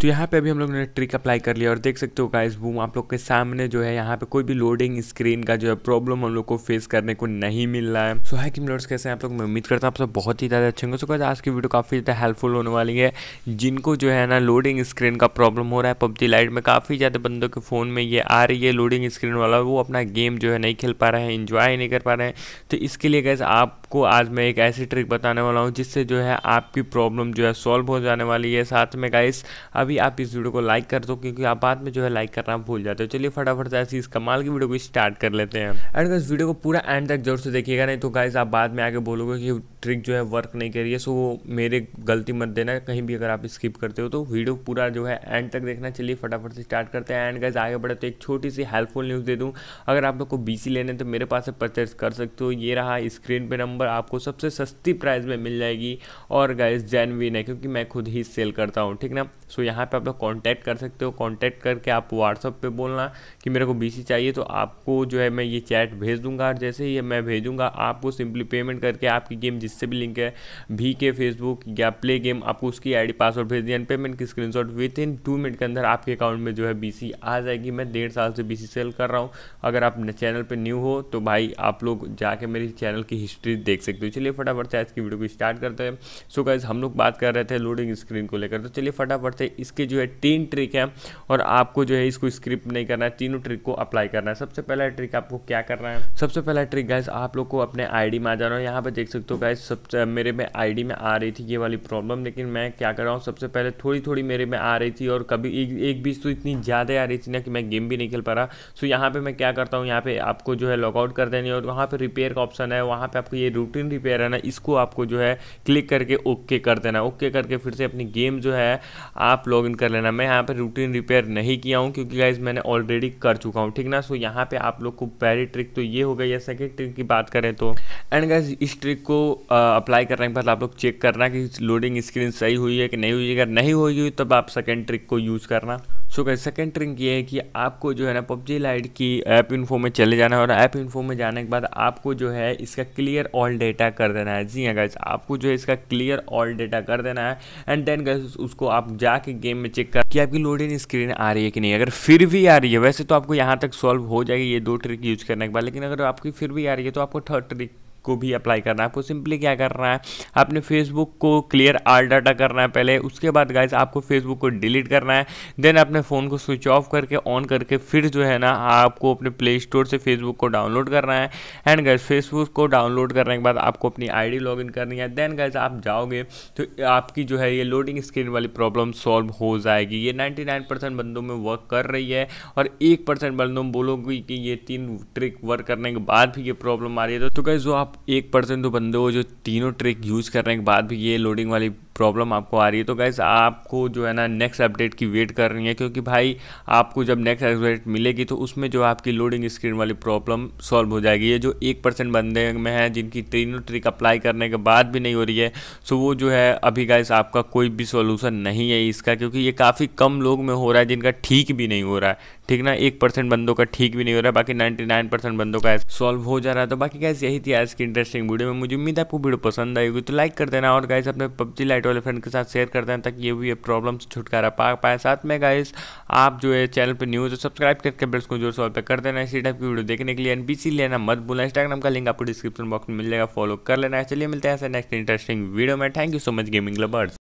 तो यहाँ पे अभी हम लोग ने ट्रिक अप्लाई कर लिया और देख सकते हो गाइस बूम आप लोग के सामने जो है यहाँ पे कोई भी लोडिंग स्क्रीन का जो है प्रॉब्लम हम लोग को फेस करने को नहीं मिल रहा है सो हाई किमलोड्स कैसे हैं आप लोग मैं उम्मीद करता हूँ आप सब बहुत ही ज़्यादा अच्छे होंगे सो गाइस आज की वीडियो काफ़ी ज़्यादा हेल्पफुल होने वाली है जिनको जो है ना लोडिंग स्क्रीन का प्रॉब्लम हो रहा है पबजी लाइट में काफ़ी ज़्यादा बंदों के फ़ोन में ये आ रही है लोडिंग स्क्रीन वाला वो अपना गेम जो है नहीं खेल पा रहे हैं इन्जॉय नहीं कर पा रहे हैं तो इसके लिए गैस आपको आज मैं एक ऐसी ट्रिक बताने वाला हूँ जिससे जो है आपकी प्रॉब्लम जो है सॉल्व हो जाने वाली है साथ में गाइस अब अभी आप इस वीडियो को लाइक कर दो क्योंकि आप बाद में जो है लाइक करना भूल जाते हो चलिए फटाफट से ऐसी इस कमाल की वीडियो को स्टार्ट कर लेते हैं एंड गाइस वीडियो को पूरा एंड तक जरूर से देखिएगा नहीं तो गाइस आप बाद में आगे बोलोगे कि ट्रिक जो है वर्क नहीं करिए सो वो मेरे गलती मत देना कहीं भी अगर आप स्किप करते हो तो वीडियो पूरा जो है एंड तक देखना चलिए फटाफट से स्टार्ट करते हैं एंड गाइज आगे बढ़े तो एक छोटी सी हेल्पफुल न्यूज़ दे दूँ अगर आप लोग को बी लेने तो मेरे पास से परचेज कर सकते हो ये रहा स्क्रीन पर नंबर आपको सबसे सस्ती प्राइस में मिल जाएगी और गाइज जैनविन है क्योंकि मैं खुद ही सेल करता हूँ ठीक ना सो यहाँ यहाँ पे आप लोग कॉन्टैक्ट कर सकते हो कॉन्टैक्ट करके आप व्हाट्सअप पे बोलना कि मेरे को बीसी चाहिए तो आपको जो है मैं ये चैट भेज दूंगा और जैसे ही मैं भेजूंगा आपको सिंपली पेमेंट करके आपकी गेम जिससे भी लिंक है भी के फेसबुक या प्ले गेम आपको उसकी आई पासवर्ड भेज दिया पेमेंट की screen within two minute के अंदर आपके अकाउंट में जो है बी आ जाएगी मैं डेढ़ साल से बी सेल कर रहा हूँ अगर आप चैनल पर न्यू हो तो भाई आप लोग जाके मेरी चैनल की हिस्ट्री देख सकते हो चलिए फटाफट से आज की वीडियो को स्टार्ट करते हैं सो गाइज हम लोग बात कर रहे थे लोडिंग स्क्रीन को लेकर तो चलिए फटाफट से इस इसके जो है तीन ट्रिक हैं और आपको जो है इसको स्क्रिप्ट नहीं करना है तीनों ट्रिक को अप्लाई करना है सबसे पहला ट्रिक आपको क्या करना है सबसे पहला ट्रिक गाइस आप लोग को अपने आईडी में आ जाना है यहाँ पर देख सकते हो गाइस सबसे मेरे में आईडी में आ रही थी ये वाली प्रॉब्लम लेकिन मैं क्या कर रहा हूँ सबसे पहले थोड़ी थोड़ी मेरे में आ रही थी और कभी एक एक बीच तो इतनी ज़्यादा आ रही थी ना कि मैं गेम भी नहीं खेल पा रहा सो यहाँ पर मैं क्या करता हूँ यहाँ पर आपको जो है लॉकआउट कर देनी और वहाँ पर रिपेयर का ऑप्शन है वहाँ पर आपको ये रूटीन रिपेयर है ना इसको आपको जो है क्लिक करके ओके कर देना ओके करके फिर से अपनी गेम जो है आप लोग लॉग इन कर लेना मैं यहाँ पर रूटीन रिपेयर नहीं किया हूँ क्योंकि गाइज मैंने ऑलरेडी कर चुका हूँ ठीक ना सो यहाँ पे आप लोग को पहली ट्रिक तो ये हो गई या सेकेंड ट्रिक की बात करें तो एंड गाइज इस ट्रिक को अप्लाई करने के बाद आप लोग चेक करना कि लोडिंग स्क्रीन सही हुई है कि नहीं हुई अगर नहीं हुई हुई तब आप सेकेंड ट्रिक को यूज़ करना सो गए सेकेंड ट्रिंक ये है कि आपको जो है ना पबजी लाइट की ऐप इन्फो में चले जाना है और ऐप इन्फो में जाने के बाद आपको जो है इसका क्लियर ऑल डेटा कर देना है जी हाँ गैस आपको जो है इसका क्लियर ऑल डेटा कर देना है एंड देन गैस उसको आप जाके गेम में चेक कर कि आपकी लोडिंग स्क्रीन आ रही है कि नहीं अगर फिर भी आ रही है वैसे तो आपको यहाँ तक सॉल्व हो जाएगी ये दो ट्रिक यूज करने के बाद लेकिन अगर आपकी फिर भी आ रही है तो आपको थर्ड ट्रिक को भी अप्लाई करना है आपको सिंपली क्या करना है आपने फेसबुक को क्लियर आल डाटा करना है पहले उसके बाद गाइज आपको फेसबुक को डिलीट करना है देन अपने फ़ोन को स्विच ऑफ करके ऑन करके फिर जो है ना आपको अपने प्ले स्टोर से फेसबुक को डाउनलोड करना है एंड गाइज फेसबुक को डाउनलोड करने के बाद आपको अपनी आई डी लॉगिन करनी है देन गाइज आप जाओगे तो आपकी जो है ये लोडिंग स्क्रीन वाली प्रॉब्लम सॉल्व हो जाएगी ये नाइन्टी परसेंट बंदों में वर्क कर रही है और एक परसेंट बंदों में बोलोगे कि ये तीन ट्रिक वर्क करने के बाद भी ये प्रॉब्लम आ रही है तो गाइज तो जो आप आप एक पर्सन तो बंदे हो जो तीनों ट्रिक यूज़ करने के बाद भी ये लोडिंग वाली प्रॉब्लम आपको आ रही है तो गैस आपको जो है ना नेक्स्ट अपडेट की वेट कर रही है क्योंकि भाई आपको जब नेक्स्ट अपडेट मिलेगी तो उसमें जो आपकी लोडिंग स्क्रीन वाली प्रॉब्लम सॉल्व हो जाएगी ये जो एक परसेंट बंदे में है जिनकी तीनों ट्रिक अप्लाई करने के बाद भी नहीं हो रही है सो वो जो है अभी गाइस आपका कोई भी सोल्यूशन नहीं है इसका क्योंकि ये काफ़ी कम लोग में हो रहा है जिनका ठीक भी नहीं हो रहा है ठीक ना एक परसेंट बंदों का ठीक भी नहीं हो रहा है बाकी नाइन्टी नाइन परसेंट बंदों का सॉल्व हो जा रहा है तो बाकी गैस यही थी आज की इंटरेस्टिंग वीडियो में मुझे उम्मीद आपको वीडियो पसंद आएगी तो लाइक कर देना और गाइस अपने पब्जी लाइट वाले फ्रेंड के साथ शेयर करते हैं ताकि ये भी प्रॉब्लम से छुटकारा पा पाए साथ में गाइस आप जो है चैनल पर न्यूज़ सब्सक्राइब करके बेल्स को जोर शोर पर कर देना इसी टाइप की वीडियो देखने के लिए एन लेना मत भूलना इंस्टाग्राम का लिंक आपको डिस्क्रिप्शन बॉक्स में मिल जाएगा फॉलो कर लेना चलिए मिलते हैं ऐसे नेक्स्ट इंटरेस्टिंग वीडियो में thank you so much gaming लबर्स